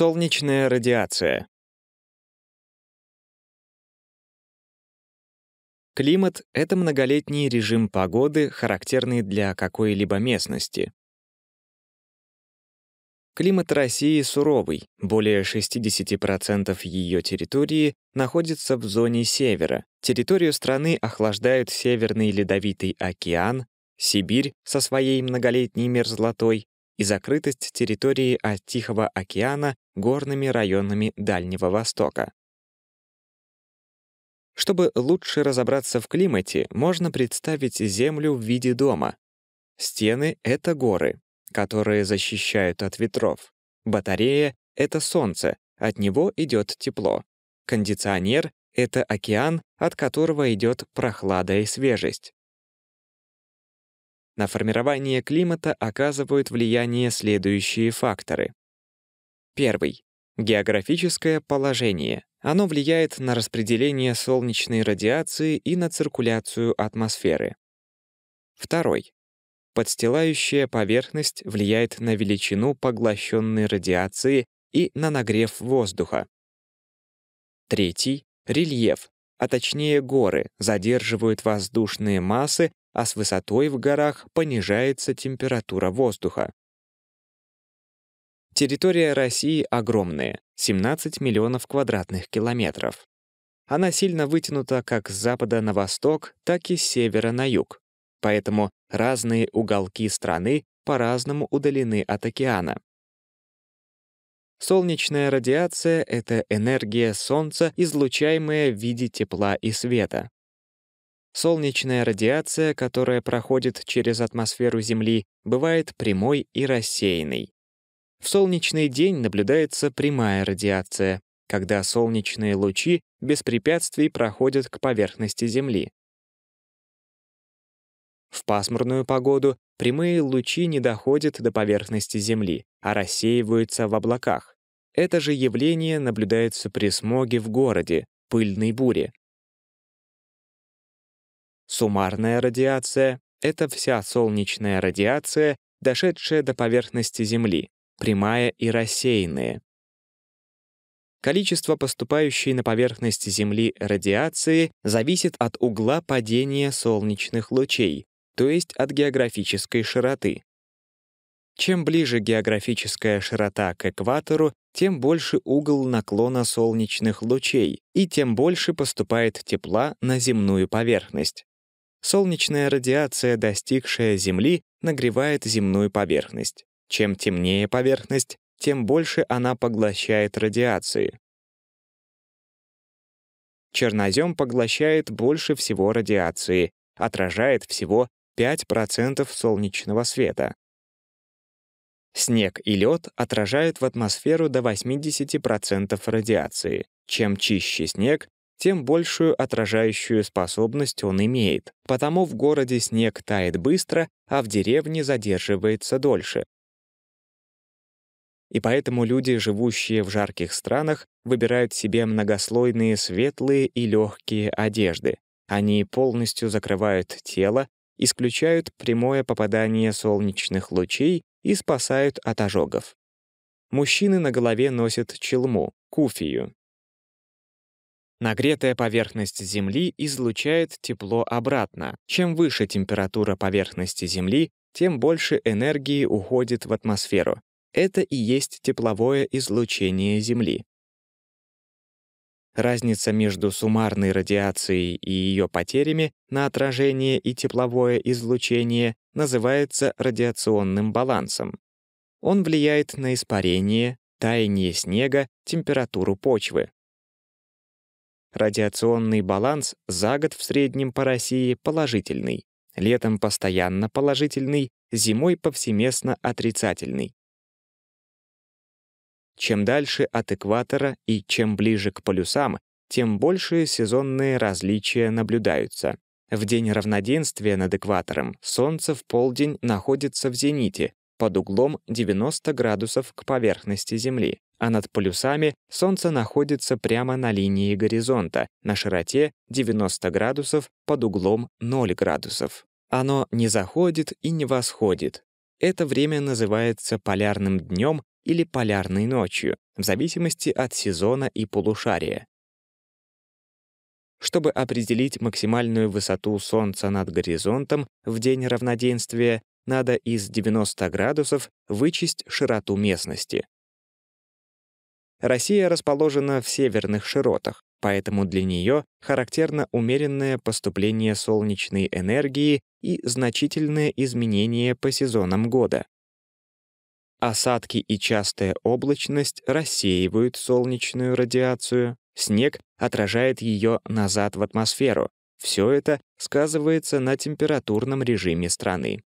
Солнечная радиация. Климат — это многолетний режим погоды, характерный для какой-либо местности. Климат России суровый, более 60% ее территории находится в зоне севера. Территорию страны охлаждают Северный Ледовитый океан, Сибирь со своей многолетней мерзлотой, и закрытость территории от Тихого океана горными районами Дальнего Востока. Чтобы лучше разобраться в климате, можно представить Землю в виде дома. Стены — это горы, которые защищают от ветров. Батарея — это солнце, от него идет тепло. Кондиционер — это океан, от которого идет прохлада и свежесть. На формирование климата оказывают влияние следующие факторы. Первый. Географическое положение. Оно влияет на распределение солнечной радиации и на циркуляцию атмосферы. Второй. Подстилающая поверхность влияет на величину поглощенной радиации и на нагрев воздуха. Третий — рельеф, а точнее горы, задерживают воздушные массы а с высотой в горах понижается температура воздуха. Территория России огромная — 17 миллионов квадратных километров. Она сильно вытянута как с запада на восток, так и с севера на юг. Поэтому разные уголки страны по-разному удалены от океана. Солнечная радиация — это энергия Солнца, излучаемая в виде тепла и света. Солнечная радиация, которая проходит через атмосферу Земли, бывает прямой и рассеянной. В солнечный день наблюдается прямая радиация, когда солнечные лучи без препятствий проходят к поверхности Земли. В пасмурную погоду прямые лучи не доходят до поверхности Земли, а рассеиваются в облаках. Это же явление наблюдается при смоге в городе, пыльной буре, Суммарная радиация — это вся солнечная радиация, дошедшая до поверхности Земли, прямая и рассеянная. Количество поступающей на поверхность Земли радиации зависит от угла падения солнечных лучей, то есть от географической широты. Чем ближе географическая широта к экватору, тем больше угол наклона солнечных лучей, и тем больше поступает тепла на земную поверхность. Солнечная радиация, достигшая Земли, нагревает земную поверхность. Чем темнее поверхность, тем больше она поглощает радиации. Чернозем поглощает больше всего радиации, отражает всего 5% солнечного света. Снег и лед отражают в атмосферу до 80% радиации. Чем чище снег, тем большую отражающую способность он имеет. Потому в городе снег тает быстро, а в деревне задерживается дольше. И поэтому люди, живущие в жарких странах, выбирают себе многослойные светлые и легкие одежды. Они полностью закрывают тело, исключают прямое попадание солнечных лучей и спасают от ожогов. Мужчины на голове носят челму, куфию, Нагретая поверхность Земли излучает тепло обратно. Чем выше температура поверхности Земли, тем больше энергии уходит в атмосферу. Это и есть тепловое излучение Земли. Разница между суммарной радиацией и ее потерями на отражение и тепловое излучение называется радиационным балансом. Он влияет на испарение, таяние снега, температуру почвы. Радиационный баланс за год в среднем по России положительный. Летом постоянно положительный, зимой повсеместно отрицательный. Чем дальше от экватора и чем ближе к полюсам, тем большие сезонные различия наблюдаются. В день равноденствия над экватором Солнце в полдень находится в зените, под углом 90 градусов к поверхности Земли а над полюсами Солнце находится прямо на линии горизонта на широте 90 градусов под углом 0 градусов. Оно не заходит и не восходит. Это время называется полярным днем или полярной ночью, в зависимости от сезона и полушария. Чтобы определить максимальную высоту Солнца над горизонтом в день равноденствия, надо из 90 градусов вычесть широту местности. Россия расположена в северных широтах, поэтому для нее характерно умеренное поступление солнечной энергии и значительное изменение по сезонам года. Осадки и частая облачность рассеивают солнечную радиацию, снег отражает ее назад в атмосферу. Все это сказывается на температурном режиме страны.